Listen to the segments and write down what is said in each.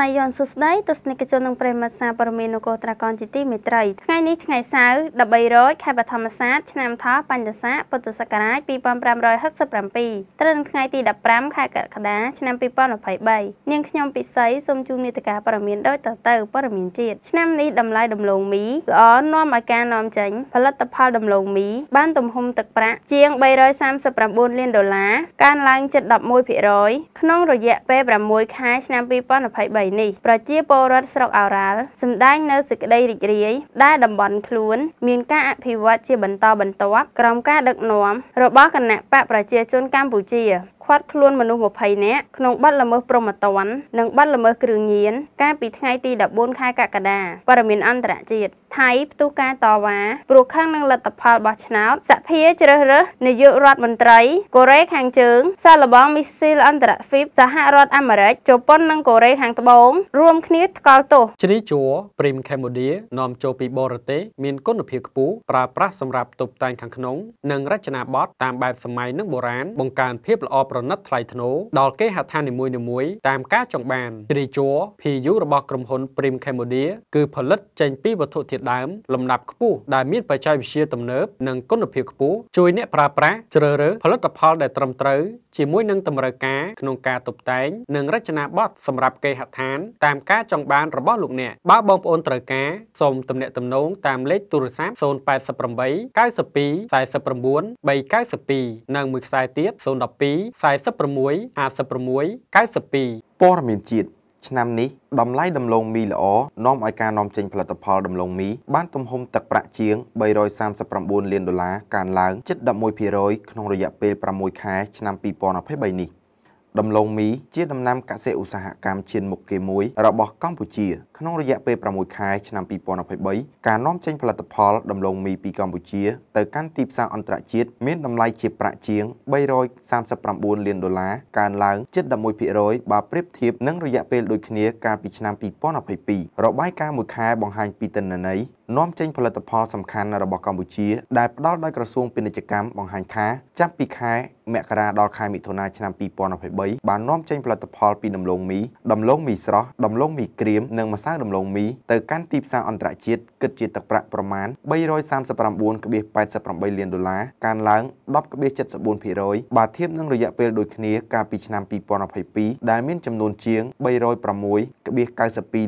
សាយយនសុស្ដីទស្សនិកជននិងប្រិមត្តសារព័ត៌មាននគរត្រាកោណជាទីមេត្រីថ្ងៃនេះថ្ងៃសៅរ៍13រោចខែបឋមសាទឆ្នាំថោះបញ្ញសាពុទ្ធសករាជ2567ត្រូវនឹងថ្ងៃទី15ខែកក្កដាឆ្នាំ2023នាងខ្ញុំពិសីសូមជូននេតិការព័ត៌មានដូចតទៅព័ត៌មានជាតិឆ្នាំនេះតម្លៃដំឡូងមីល្អនាំឲ្យការនាំចេញ ផលិតផលដំឡូងមីបានទំហំទឹកប្រាក់ជាង339លានដុល្លារកើនឡើងជិត11%ក្នុងរយៈពេល6ខែឆ្នាំ2023នេះប្រជាពលរដ្ឋស្រុកអូរ៉ាល់សម្ដែងនៅសេចក្តីរីករាយដែលតំបន់ខ្លួន មានការអភិវឌ្ឍជាបន្តបន្ទាប់ក្រោមការដឹកនាំរបស់គណៈបកប្រជាជនកម្ពុជាឃាត់ខ្លួនមនុស្ស20នាក់ក្នុងបទល្មើសព្រហ្មទណ្ឌនិងបទល្មើសគ្រឿងញៀនកាលពីថ្ងៃទី14ខែកក្កដាព័ត៌មានអន្តរជាតិថៃផ្ទុះការតវ៉ាព្រោះខាងនឹងលទ្ធផលបោះឆ្នោតសភាជ្រើសរើសនាយករដ្ឋមន្ត្រីកូរ៉េខាងជើង សាឡបងមីស៊ីលអន្តរជាតិសហរដ្ឋអាមេរិកជប៉ុននិងកូរ៉េខាងត្បូងរួមគ្នាថ្កោលទោសជ្រីជួរព្រីមខេមបូឌានាំចូលពីបរទេសមានគុណភាពខ្ពស់ប្រើប្រាស់សម្រាប់តុបតែងខាងក្នុង និងរចនាប័ទ្មតាមបែបសម័យនិងបុរាណបង្កើនភាពល្អប្រប្រណិតថ្លៃថ្នូរដល់គេហដ្ឋាននីមួយៗតាមការចង់បានជ្រីជួរ PU របស់ក្រុមហ៊ុន Prim Cambodia គឺផលិតចេញពីវត្ថុធាតុដើមលំដាប់ខ្ពស់ដែលមានបច្ចេកវិទ្យាទំនើបនិងគុណភាពខ្ពស់ជួយអ្នកប្រើប្រាស់ជ្រើសរើសផលិតផល ដែលត្រឹមត្រូវជាមួយនឹងតម្រូវការក្នុងការតុបតែង និងរចនាប័ទ្មសម្រាប់គេហដ្ឋាន តាមការចង់បានរបស់លោកអ្នកបើបងប្អូនត្រូវការសូមទំនាក់ទំនងតាមលេខទូរស័ព្ទ088 92 49 392និងមួយខ្សែទៀត012 46 56 92ព័ត៌មានជាតិឆ្នាំនេះតម្លៃដំឡូងមីល្អនាំឲ្យការនាំចេញផលិតផល ដំឡូងមី បានទំហំទឹកប្រាក់ជាង339លានដុល្លារកើនឡើងជិត11%ក្នុងរយៈពេល6ខែឆ្នាំ2023នេះ ដំឡូងមីជា ដំណាំកសិឧស្សាហកម្មឈានមុខគេមួយរបស់កម្ពុជាក្នុងរយៈពេល6ខែឆ្នាំ2023ការនាំចេញផលិតផលដំឡូងមីពីកម្ពុជាទៅកាន់ទីផ្សារអន្តរជាតិមានតម្លៃជាប្រាក់ជាង339លានដុល្លារកើនឡើងជិត11%បើប្រៀបធៀបនឹងរយៈពេលដូចគ្នាកាលពីឆ្នាំ2022របាយការណ៍មួយខែបង្ហាញពីទិន្នន័យនាំចេញផលិតផលសំខាន់របស់កម្ពុជាដែលផ្ដល់ដោយក្រសួងពាណិជ្ជកម្មបង្ហាញថាចាប់ពីខែមករាដល់ខែមិថុនាឆ្នាំ2023បាននាំចេញផលិតផលពីដំឡូងមីដំឡូងមីស្រស់ដំឡូងមីក្រៀមនិងម្សៅសារដំឡូងមីទៅកាន់ទីផ្សារអន្តរជាតិគិតជាទឹកប្រាក់ប្រមាណ339.88លានដុល្លារកើនឡើង10.74%បើធៀបនឹងរយៈពេលដូចគ្នាកាលពីឆ្នាំ2022ដែលមានចំនួនជាង306.92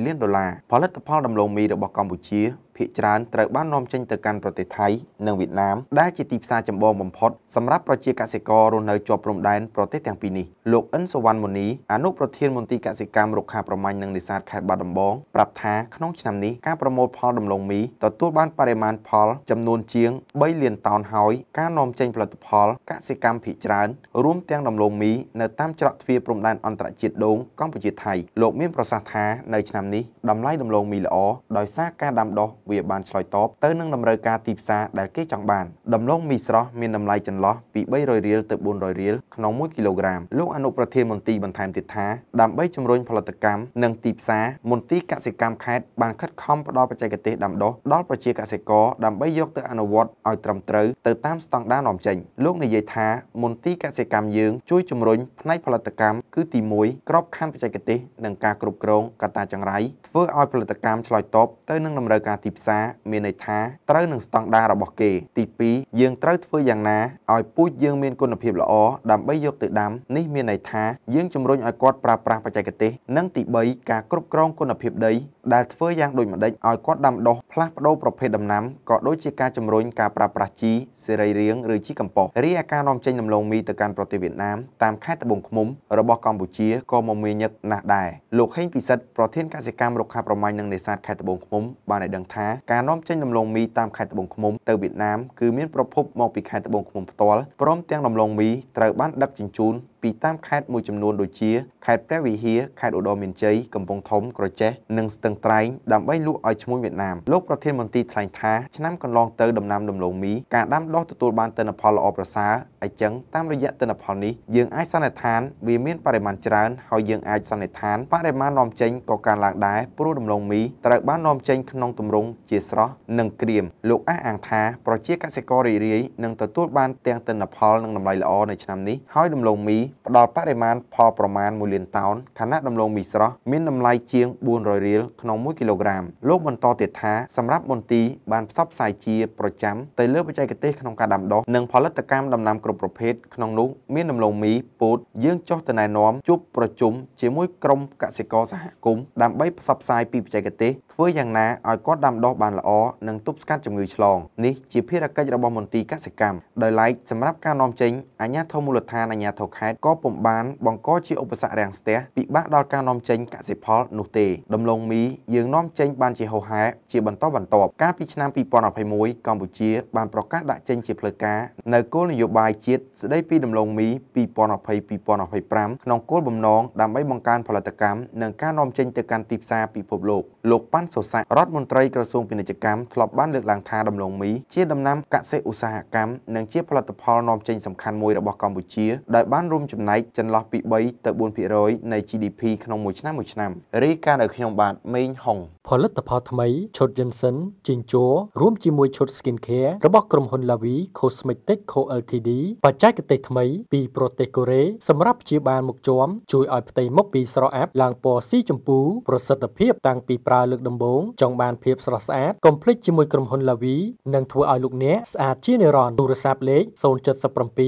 លានដុល្លារផលិតផលដំឡូងមីរបស់កម្ពុជាភាគច្រើនត្រូវបាននាំចេញទៅកាន់ប្រទេសថៃនិងវៀតណាមដែលជាទីផ្សារចម្បង បំផុតសម្រាប់ប្រជាកសិកររស់នៅជាប់ព្រំដែនប្រទេសទាំងពីរនេះលោកអិនសវណ្ណមូនីអនុប្រធានមន្ទីរកសិកម្មរុក្ខាប្រមាញ់និងនេសាទខេត្តបាត់ដំបងប្រាប់ថាក្នុងឆ្នាំនេះការប្រមូលផលដំឡូងមីទទួលបានបរិមាណផលចំនួនជាង3លានតោនហើយការនាំចេញផលិតផលកសិកម្មភាគច្រើន រួមទាំងដំឡូងមីនៅតាមច្រកទ្វារព្រំដែនអន្តរជាតិដូងកម្ពុជាថៃលោកមានប្រសាសន៍ថានៅឆ្នាំនេះតម្លៃដំឡូងមីល្អដោយសារការដាំដុះវាបានឆ្លើយតបទៅនឹងតម្រូវការទីផ្សារដែលគេចង់បានដំឡូងមីស្រស់មានតម្លៃចន្លោះពី300រៀលទៅ400រៀលក្នុង1គីឡូក្រាមលោកអនុប្រធានមន្ទីរបន្ថែមទៀតថាដើម្បីជំរុញផលិតកម្មនិងទីផ្សារមន្ទីរកសិកម្មខេត្តបានខិតខំផ្តល់បច្ចេកទេសដាំដុះដល់ប្រជាកសិករដើម្បីយកទៅអនុវត្តឲ្យត្រឹមត្រូវទៅតាមស្តង់ដារនាំចេញលោកនិយាយថាមន្ទីរកសិកម្មយើងជួយជំរុញផ្នែកផលិតកម្មគឺទី1ក្របខ័ណ្ឌបច្ចេកទេសនិងការគ្រប់គ្រងកត្តាចង្រៃធ្វើឲ្យផលិតកម្មឆ្លើយតបទៅនឹងតម្រូវការទីផ្សារផ្សារមានន័យថាត្រូវនឹងស្តង់ដាររបស់គេទី2យើងត្រូវធ្វើយ៉ាងណាឲ្យពូជយើងមានគុណភាពល្អដើម្បីយកទៅដាំនេះមានន័យថាយើងជំរុញឲ្យគាត់ប្រើប្រាស់បច្ចេកទេសនិងទី3ការគ្រប់គ្រងគុណភាពដីដែលធ្វើយ៉ាងដូចម្ដេចឲ្យគាត់ដាំដុះផ្លាស់ប្ដូរប្រភេទដំណាំក៏ដូចជាការជំរុញការប្រើប្រាស់ជីសេរីរាង្គឬជីកំប៉ុស្តរីឯការនាំចេញដំឡូងមីទៅកាន់ប្រទេសវៀតណាមតាមខេត្តត្បូងឃ្មុំរបស់កម្ពុជាក៏មមាញឹកណាស់ដែរលោកហេងពិសិដ្ឋប្រធានកសិកម្មរុក្ខាប្រមាញ់និងនេសាទខេត្តត្បូងឃ្មុំបានឲ្យដឹងថាការនាំចេញដំឡូងមីតាមខេត្តត្បូងឃ្មុំទៅវៀតណាមគឺមានប្រភពមកពីខេត្តត្បូងឃ្មុំផ្ទាល់ព្រមទាំងដំឡូងមីត្រូវបានដឹកជញ្ជូនពីតាមខេត្តមួយចំនួនដូចជាខេត្តព្រះវិហារខេត្តឧត្តរមានជ័យកំពង់ធំ ក្រចេះនិងស្ទឹងត្រែងដើម្បីលក់ឲ្យឈ្មួញវៀតណាមលោកប្រធានមន្ត្រីថ្លែងថាឆ្នាំកន្លងទៅដំណាំដំឡូងមីការដាំដុះទទួលបានទិន្នផលល្អប្រសើរអញ្ចឹងតាមរយៈទិន្នផលនេះយើងអាចសន្និដ្ឋាន វាមានបរិមាណច្រើនហើយយើងអាចសន្និដ្ឋានបរិមាណនាំចេញក៏កើនឡើងដែរព្រោះដំឡូងមីត្រូវបាននាំចេញក្នុងទម្រង់ជាស្រស់និងក្រៀមលោកអះអាងថាប្រជាកសិកររីរាយនឹងទទួលបាន ទាំងទិន្នផលនិងតម្លៃល្អនៅឆ្នាំនេះហើយដំឡូងមីផ្ដល់បរិមាណផលប្រមាណ1លានតោនខណៈដំឡូងមីស្រស់មានតម្លៃជាង400រៀលក្នុង1គីឡូក្រាមលោកបន្តទៀតថាសម្រាប់មន្ទីរបានផ្សព្វផ្សាយជាប្រចាំទៅលើបច្ចេកទេសក្នុងការដាំដុះនិងផលិតកម្មដំណាំក្រគ្រប់ប្រភេទក្នុងនោះ មានដំឡូងមីពោតយើងចុះទៅណែនាំជួបប្រជុំជាមួយក្រុមកសិករសហគមន៍ដើម្បីផ្សព្វផ្សាយពីបច្ចេកទេសធ្វើយ៉ាងណាឲ្យគាត់ដាំដុះបានល្អនិងទប់ស្កាត់ជំងឺឆ្លងនេះជាភារកិច្ចរបស់មន្ទីរកសិកម្មដោយឡែកសម្រាប់ការនាំចេញអាជ្ញាធរមូលដ្ឋានអាជ្ញាធរខេត្តក៏ពុំបានបង្កជាឧបសគ្គរាំងស្ទះពិបាកដល់ការនាំចេញកសិផលនោះទេដំឡូងមីយើងនាំចេញបានជាហោហែជាបន្តបន្ទាប់កាលពីឆ្នាំ2021កម្ពុជា បានប្រកាសដាក់ចេញជាផ្លូវការនៅគោលនយោបាយជាតិស្តីពីដំឡូងមី2020-2025ក្នុងគោលបំណងដើម្បីបង្កើនផលិតកម្មនិងការនាំចេញទៅកាន់ទីផ្សារពិភពលោកលោកប៉ាន់សរស័ក្តិរដ្ឋមន្ត្រីក្រសួងពាណិជ្ជកម្មធ្លាប់បានលើកឡើងថាដំឡូងមីជាដំណាំកសិឧស្សាហកម្មនិងជាផលិតផលនាំចេញសំខាន់មួយរបស់កម្ពុជាដោយបានរួមចំណែកចន្លោះពី3ទៅ4%នៃ GDP ក្នុងមួយឆ្នាំមួយឆ្នាំរីកាដោយខ្ញុំបាទមេងហុងផលិតផលថ្មីឈុត Johnson ជីងជ័ររួមជាមួយឈុត Skin Care របស់ក្រុមហ៊ុន Lavi Cosmetic Co Ltd បច្ចេកទេសថ្មី ពីប្រទេសកូរ៉េសម្រាប់ព្យាបាលមុខជាំជួយឲ្យផ្ទៃមុខពីស្រអាប់ឡើងពណ៌ស៊ីជម្ពូប្រសិទ្ធភាពតាំងពីប្រើលើកដំបងចង់បានភាពស្រស់ស្អាតកុំភ្លេចជាមួយក្រុមហ៊ុន Lavi និងធ្វើឲ្យលោកអ្នកស្អាតជានិរន្តរ៍ទូរស័ព្ទលេខ077 744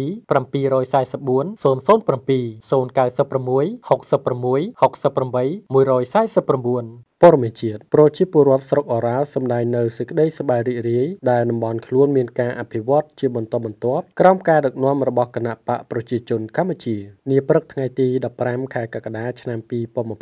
007 096 66 68 149ព័ត៌មានជាតិប្រជាពលរដ្ឋស្រុកអូរ៉ាសម្ដែងនៅសេចក្តីសប្បាយរីករាយដែលតំបន់ខ្លួនមានការអភិវឌ្ឍជាបន្តបន្ទាប់ក្រោមការដឹកនាំរបស់គណៈបកប្រជាជនកម្ពុជានាព្រឹកថ្ងៃទី15ខែកក្កដាឆ្នាំ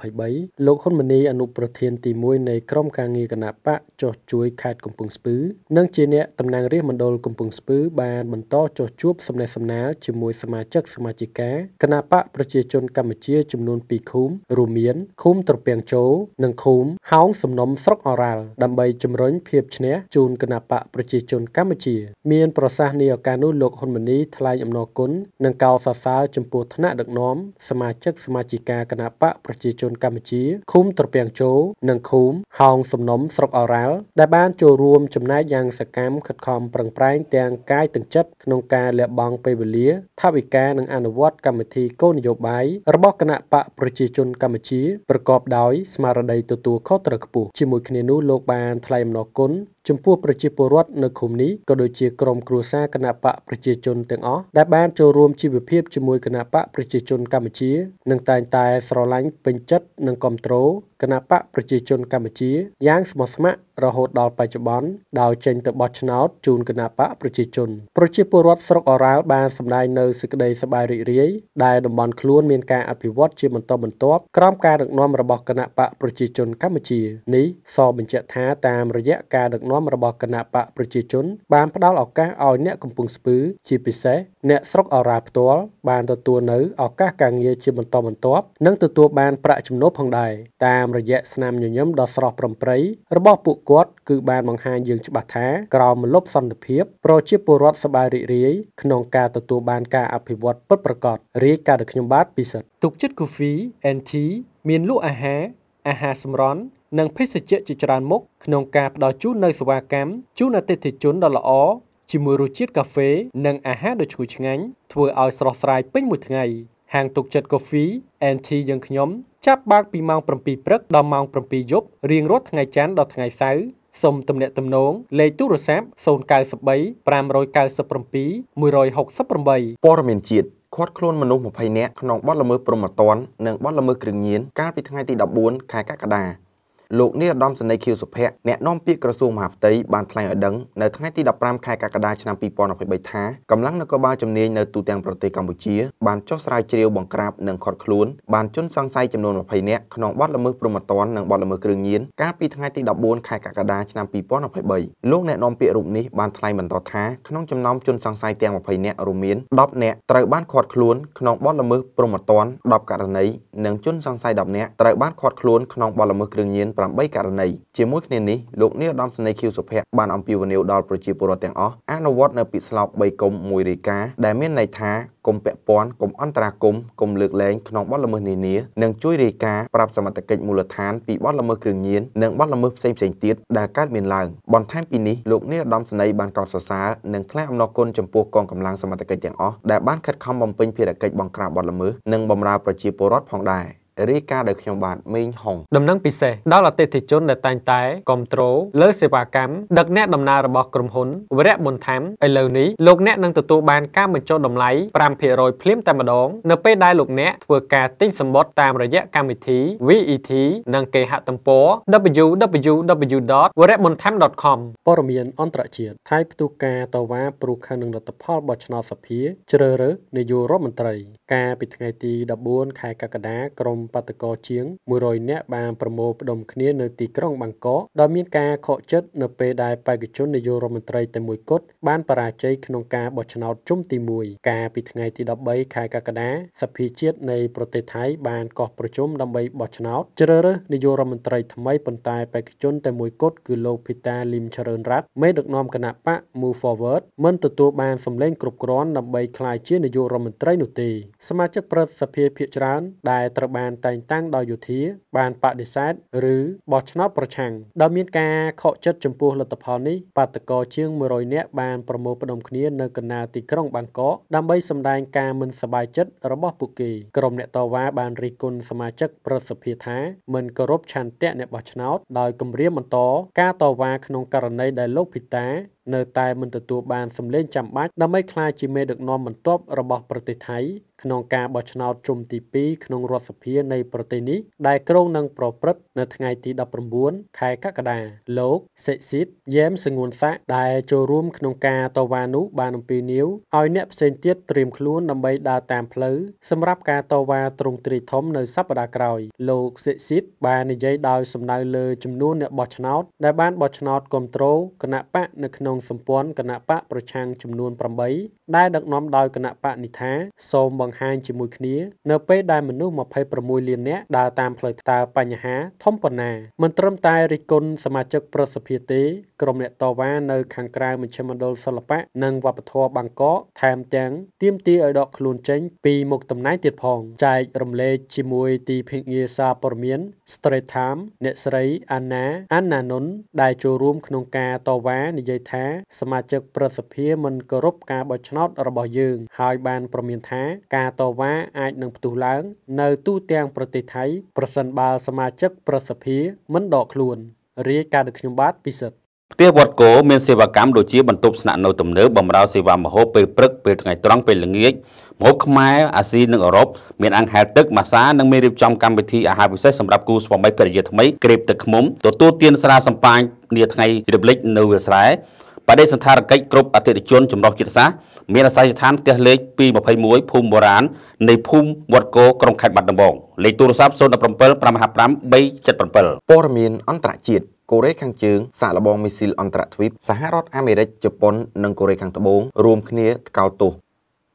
2023លោកហ៊ុនម៉ាណីអនុប្រធានទី1នៃក្រុមការងារគណៈបកចុះជួយខេត្តកំពង់ស្ពឺនិងជាអ្នកតំណាងរាជមណ្ឌលកំពង់ស្ពឺបានបន្តចុះជួបសំណេះសំណាលជាមួយសមាជិកសមាជិកាគណៈបកប្រជាជនកម្ពុជាចំនួន2ឃុំរួមមានឃុំត្រពាំងជោនិងឃុំហោងសំណុំស្រុកអរ៉ាល់ដើម្បីជំរុញភាពឈ្នះជូនគណបកប្រជាជន កម្ពុជាមានប្រសាសន៍នាឱកាសនោះលោកហ៊ុនម៉ាណីថ្លែងអំណរគុណនិងកោតសរសើរចំពោះថ្នាក់ដឹកនាំសមាជិក សមាជិកាគណបកប្រជាជន កម្ពុជាឃុំត្រពាំងជោនិងឃុំហោងសំណុំស្រុកអរ៉ាល់ដែល បានចូលរួមចំណែកយ៉ាងសកម្មខិតខំប្រឹងប្រែង ទាំងកាយទាំងចិត្តក្នុងការលះបង់ពេលវេលាថវិកានិងអនុវត្តកម្មវិធីគោលនយោបាយរបស់គណៈបកប្រជាជនកម្ពុជាប្រកបដោយស្មារតីទទួលខុសត្រូវខ្ពស់ជាមួយគ្នានោះលោកបានថ្លែងអំណរគុណចំពោះប្រជាពលរដ្ឋនៅឃុំនេះក៏ដូចជាក្រុមគ្រួសារគណបកប្រជាជនទាំងអស់ដែលបានចូលរួមជីវភាពជាមួយគណបកប្រជាជនកម្ពុជានិងតែងតែស្រឡាញ់ពេញចិត្តនិងគ្រប់គ្រងគណបកប្រជាជនកម្ពុជា យ៉ាងស្មោះស្ម័គ្ររហូតដល់បច្ចុប្បន្នដោយចេញទៅបោះឆ្នោតជូនគណបកប្រជាជន ប្រជាពលរដ្ឋស្រុកអរ៉ាល់បានសម្ដែងនៅសេចក្តីសប្បាយរីករាយដែលតំបន់ខ្លួនមានការអភិវឌ្ឍជាបន្តបន្ទាប់ក្រោមការដឹកនាំរបស់គណបកប្រជាជនកម្ពុជានេះសបញ្ជាក់ថាតាមរយៈការដឹកនាំរបស់គណៈបកប្រជាជនបានផ្ដល់ឱកាសឲ្យអ្នកកំពង់ស្ពឺជាពិសេសអ្នកស្រុកអរ៉ាផ្ទាល់បានទទួលនៅឱកាសការងារជាបន្តបន្ទាប់និងទទួលបានប្រាក់ចំណូលផងដែរតាមរយៈស្នាមញញឹមដ៏ស្រស់ប្រំប្រៃរបស់ពួកគាត់គឺបានបង្ហាញយើងច្បាស់ថា ក្រោមលប់សន្តិភាពប្រជាពលរដ្ឋសប្បាយរីករាយក្នុងការទទួល បានការអភិវឌ្ឍពិតប្រាកដរាយការណ៍ដែលខ្ញុំបាទពិសិដ្ឋទុកចិត្តកាហ្វេ NT មានលក់អាហារអាហារសម្រន់និងភេសជ្ជៈជាច្រើនមុខក្នុងការផ្ដល់ជូននូវសេវាកម្មជូនអតិថិជនដ៏ល្អជាមួយរសជាតិកាហ្វេនិងអាហារដ៏ឈ្ងុយឆ្ងាញ់ធ្វើឲ្យស្រស់ស្រាយពេញមួយថ្ងៃ ហាងទុកចិត្ត Coffee NT យើងខ្ញុំចាប់បើកពីម៉ោង7ព្រឹកដល់ម៉ោង7យប់រៀងរាល់ថ្ងៃច័ន្ទដល់ថ្ងៃសៅរ៍សូមទំនាក់ទំនងលេខទូរស័ព្ទ093 597 168ព័ត៌មានជាតិខាត់ខ្លួនមនុស្ស20នាក់ក្នុងបទល្មើសព្រំប្រទាននិងបទល្មើសគ្រឿងញៀនកាលពីថ្ងៃទី14ខែកក្កដាលោកនាយឧត្តមសេនីយ៍ខៀវសុភ័ក្រអ្នកនាំពាក្យក្រសួងមហាផ្ទៃបានថ្លែងឲ្យដឹងនៅថ្ងៃទី15ខែកក្កដាឆ្នាំ2023ថាកម្លាំងនគរបាលជំនាញនៅទូទាំងប្រទេសកម្ពុជាបានចុះស្រាវជ្រាវបង្ក្រាបនិងឃាត់ខ្លួនបានជនសង្ស័យចំនួន20នាក់ក្នុងបទល្មើសព្រហ្មទណ្ឌនិងបទល្មើសគ្រឿងញៀនកាលពីថ្ងៃទី14ខែកក្កដាឆ្នាំ2023លោកអ្នកនាំពាក្យរូបនេះបានថ្លែងបន្តថាក្នុងចំណោមជនសង្ស័យទាំង20នាក់រួមមាន10នាក់ត្រូវបានឃាត់ខ្លួនក្នុងបទល្មើសព្រហ្មទណ្ឌ10ករណីនិងជនសង្ស័យ10នាក់ត្រូវបានឃាត់ខ្លួនក្នុងបទល្មើសគ្រឿងញៀន8ករណីជាមួយគ្នានេះលោកនាយឧត្តមសេនីយ៍ខៀវសុភ័ក្របានអំពាវនាវដល់ប្រជាពលរដ្ឋទាំងអស់អនុវត្តនៅពាក្យស្លោក3គុំមួយរាយការណ៍ដែលមានន័យថាគុំពាក់ព័ន្ធគុំអន្តរាគុំគុំលើកលែងក្នុងបទល្មើសនានានិងជួយរាយការណ៍ប្រាប់សមត្ថកិច្ចមូលដ្ឋានពីបទល្មើសគ្រឿងញៀននិងបទល្មើសផ្សេងផ្សេងទៀតដែលកើតមានឡើង បន្ថែមពីនេះលោកនាយឧត្តមសេនីយ៍បានកោតសរសើរនិងថ្លែងអំណរគុណចំពោះកងកម្លាំងសមត្ថកិច្ចទាំងអស់ដែលបានខិតខំបំពេញភារកិច្ចបង្ក្រាបបទល្មើសនិងបម្រើប្រជាពលរដ្ឋផងដែរ។រាយការណ៍ដោយខ្ញុំបាទមេងហុងដំណឹងពិសេសដល់អតិថិជនដែលតែងតែគ្រប់គ្រងលើសេវាកម្មដឹកអ្នកដំណើររបស់ក្រុមហ៊ុន វរៈបុនថាមឥឡូវនេះលោកអ្នកនឹងទទួលបានការបញ្ចុះតម្លៃ5%ភ្លាមតែម្ដងនៅពេលដែលលោកអ្នកធ្វើការទិញសម្បត្តិតាមរយៈកម្មវិធី VET និងគេហទំព័រ www.wremontham.com ព័ត៌មានអន្តរជាតិថៃផ្ទុះការតវ៉ាព្រោះខឹងនឹងលទ្ធផលបោះឆ្នោតសភាជ្រើសរើសនាយករដ្ឋមន្ត្រីកាលពីថ្ងៃទី14ខែកក្កដាក្រមបត្តិករជាង100នាក់បានប្រមូលផ្ដុំគ្នានៅទីក្រុងបាងកកដោយមានការខកចិត្តនៅពេលដែលបេក្ខជននាយករដ្ឋមន្ត្រីតែមួយគត់បានបរាជ័យក្នុងការបោះឆ្នោតជុំទី1កាលពីថ្ងៃទី13ខែកក្កដាសភាជាតិនៃប្រទេសថៃ បានកោះប្រជុំដើម្បីបោះឆ្នោតជ្រើសរើសនាយករដ្ឋមន្ត្រីថ្មីប៉ុន្តែបេក្ខជនតែមួយគត់គឺលោកភីតាលីមចរិនរ៉ាត់មេដឹកនាំគណៈបក Move Forward មិនទទួលបានសម្លេងគ្រប់គ្រាន់ដើម្បីក្លាយជានាយករដ្ឋមន្ត្រីនោះទេសមាជិកប្រសិទ្ធភាពភាគច្រើនដែលត្រូវបានបានតែងតាំងដោយយោធា បានបដិសេធឬបោះឆ្នោតប្រឆាំងដោយមានការខកចិត្តចំពោះលទ្ធផលនេះបាតកោជាង100នាក់បានប្រមូលផ្តុំគ្នានៅកណ្ដាលទីក្រុងបាងកកដើម្បីសម្ដែងការមិនសប្បាយចិត្តរបស់ពួកគេក្រុមអ្នកតវ៉ាបានរិះគន់សមាជិក ប្រសិទ្ធិថាមិនគោរពឆន្ទៈអ្នកបោះឆ្នោតដោយគម្រាមបន្ត ការតវ៉ាក្នុងករណី ដែលលោកភីតានៅតែមិនទទួលបានសម្លេងចាំបាច់ដើម្បីក្លាយជាមេដឹកនាំបន្ទាប់របស់ប្រទេសថៃក្នុងការបោះឆ្នោតជុំទី2ក្នុងរដ្ឋសភានៃប្រទេសនេះដែលក្រុងនឹងប្រព្រឹត្តនៅថ្ងៃទី19ខែកក្កដាលោកសេស៊ីតយ៉ែមសងួនសាក់ដែលចូលរួមក្នុងការតវ៉ានោះបានអំពាវនាវឲ្យអ្នកផ្សេងទៀតត្រៀមខ្លួនដើម្បីដើរតាមផ្លូវសម្រាប់ការតវ៉ាទ្រង់ទ្រាយធំនៅសប្តាហ៍ក្រោយលោកសេស៊ីតបាននិយាយដោយសំដៅលើចំនួនអ្នកបោះឆ្នោត ដែលបានបោះឆ្នោតគ្រប់គ្រងគណៈបកនៅក្នុងក្នុងសម្ព័ន្ធគណៈបកប្រឆាំងចំនួន8ដែលដឹកនាំដោយគណៈបកនិថាសូមបង្ហាញជាមួយគ្នា នៅពេលដែលមនុស្ស26លាននាក់ដើរតាមផ្លូវតើបញ្ហាធំប៉ុណ្ណាមិនត្រឹមតែរិះគន់សមាជិក ប្រសិទ្ធិទេក្រុមអ្នកតវ៉ានៅខាងក្រៅមជ្ឈមណ្ឌលសិល្បៈនិងវប្បធម៌បាងកកថែមទាំងទាមទារឲ្យដកខ្លួនចេញពីមុខតំណែងទៀតផងចែករំលែកជាមួយទីភិងារសារព័ត៌មាន Straight Time អ្នកស្រី Anna Annanon ដែលចូលរួមក្នុងការតវ៉ានិយាយថាថាសមាជិកប្រសិទ្ធិមិនគោរពការបោះឆ្នោតរបស់យើងហើយបានប្រមានថា ការតវ៉ាអាចនឹងផ្ទុះឡើង នៅទូទាំងប្រទេសថៃ ប្រសិនបើសមាជិកប្រសិទ្ធិមិនដកខ្លួន រាយការណ៍ដោយខ្ញុំបាទពិសិដ្ឋផ្ទះវត្តគោមានសេវាកម្មដូចជាបន្ទប់ស្នាក់នៅទំនើបបម្រើសេវាម្ហូបពេលព្រឹកពេលថ្ងៃត្រង់ពេលល្ងាចម្ហូបខ្មែរអាស៊ីនិងអឺរ៉ុបមានអង្គហែលទឹកម៉ាសានិងមានរៀបចំកម្មវិធីអាហារពិសេសសម្រាប់គូស្វាមីភរិយាថ្មីក្រេបទឹកឃ្មុំទទួលទានស្រាសម្ប៉ាញនាថ្ងៃរំលឹកនៅវាលស្រែបដិសន្តារកិច្ចគ្រប់អតិថិជនចម្រុះជាតិសាសន៍មានអាស័យដ្ឋានផ្ទះលេខ221ភូមិបុរាណនៃភូមិវត្តគោក្រុងខេត្តបាត់ដំបងលេខទូរស័ព្ទ017 555 377ព័ត៌មានអន្តរជាតិកូរ៉េខាងជើងសាកល្បងមីស៊ីល អន្តរទ្វីបសហរដ្ឋអាមេរិកជប៉ុននិងកូរ៉េខាងត្បូងរួមគ្នាថ្កោលទោស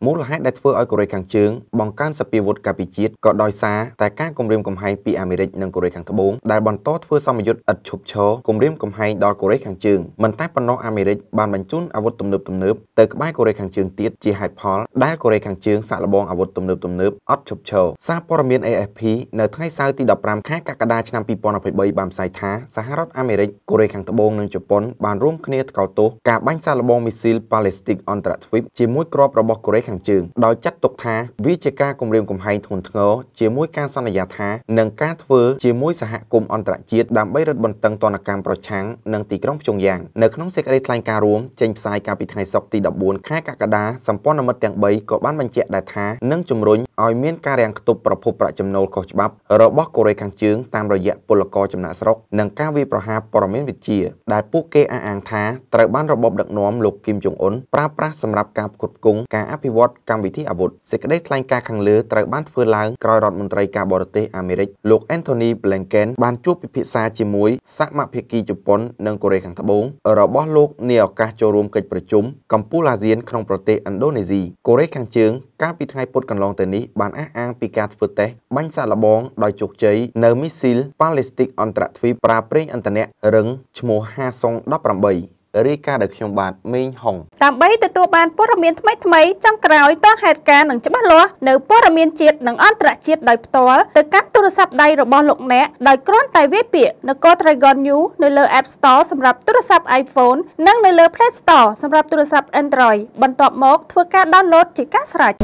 មូលហេតុដែលធ្វើឲ្យកូរ៉េខាងជើងបង្កើនសពាវុធការពីជាតិក៏ដោយសារតែការគំរាមកំហែងពីអាមេរិកនិងកូរ៉េខាងត្បូងដែលបន្តធ្វើសមយុទ្ធឥតឈប់ឈរគំរាមកំហែងដល់កូរ៉េខាងជើងមិនតែប៉ុណ្ណោះអាមេរិកបានបញ្ជូនអាវុធទំនើបទំនើបទៅក្បែរកូរ៉េខាងជើងទៀតជាហេតុផលដែលកូរ៉េខាងជើងសាក់លបងអាវុធទំនើបទំនើបឥតឈប់ឈរសារព័ត៌មាន AFP នៅថ្ងៃសៅរ៍ទី15ខែកក្កដាឆ្នាំ2023បានផ្សាយថាសហរដ្ឋអាមេរិកកូរ៉េខាងត្បូងនិងជប៉ុនបានរួមគ្នាថ្កោលទោសការបាញ់សាក់លបងមីស៊ីលប៉ាឡេស្ទិកអន្តរទ្វីបជាមួយគ្រាប់របស់កូរ៉េខាងខាងជើងដោយចាត់ទុកថាវាជាការគំរាមកំហែងធ្ងន់ធ្ងរជាមួយការសន្យាថានឹងការធ្វើជាមួយសហគមន៍អន្តរជាតិដើម្បីរឹតបន្តឹងទណ្ឌកម្មប្រឆាំងនឹងទីក្រុងភ្យុងយ៉ាងនៅក្នុងសេចក្តីថ្លែងការណ៍រួមចេញផ្សាយកាលពីថ្ងៃសុក្រទី14ខែកក្កដាសម្ព័ន្ធមិត្តទាំង3ក៏បានបញ្ជាក់ដែរថានឹងជំរុញឲ្យមានការរាំងខ្ទប់ប្រភពប្រាក់ចំណូលខុសច្បាប់ របស់កូរ៉េខាងជើងតាមរយៈពលករចំណាក់ស្រុកនិងការវាយប្រហារព័ត៌មានវិទ្យាដែលពួកគេអះអាងថាត្រូវបានរបបដឹកនាំលោកគីមចុងអ៊ុនប្រើប្រាស់សម្រាប់ការផ្គត់ផ្គង់ការអភិវឌ្ឍវត្តកម្មវិធីអាវុធសេចក្តីថ្លែងការណ៍ខាងលើត្រូវបានធ្វើឡើង ក្រោយរដ្ឋមន្ត្រីការបរទេសអាមេរិកលោក Anthony Blinken បានជួបពិភាក្សាជាមួយសមភាគីជប៉ុននិងកូរ៉េខាងត្បូង របស់លោកនាឱកាសចូលរួមកិច្ចប្រជុំកម្ពុជាអាស៊ានក្នុងប្រទេសឥណ្ឌូនេស៊ីកូរ៉េខាងជើងកាលពីថ្ងៃពុធកន្លងទៅនេះបានអះអាងពីការធ្វើតេស្តបាញ់សាកល្បងដោយជោគជ័យនៅមីស៊ីលប៉ាឡេស្ទិកអន្តរទ្វីបប្រើប្រេងឥន្ធនៈរឹងឈ្មោះ5018រាយការណ៍ដោយខ្ញុំបាទមេងហុងដើម្បីទទួលបានព័ត៌មានថ្មីៗចុងក្រោយតហេតុការណ៍និងច្បាស់លាស់នៅព័ត៌មានជាតិនិងអន្តរជាតិដោយផ្ទាល់ទៅកាន់ទូរស័ព្ទដៃរបស់លោកអ្នកដោយគ្រាន់តែវាយពាក្យនគរ Dragon New នៅលើ App Store សម្រាប់ទូរស័ព្ទ iPhone និងនៅលើ Play Store សម្រាប់ទូរស័ព្ទ Android បន្ទាប់មកធ្វើការ download ជាការស្រេច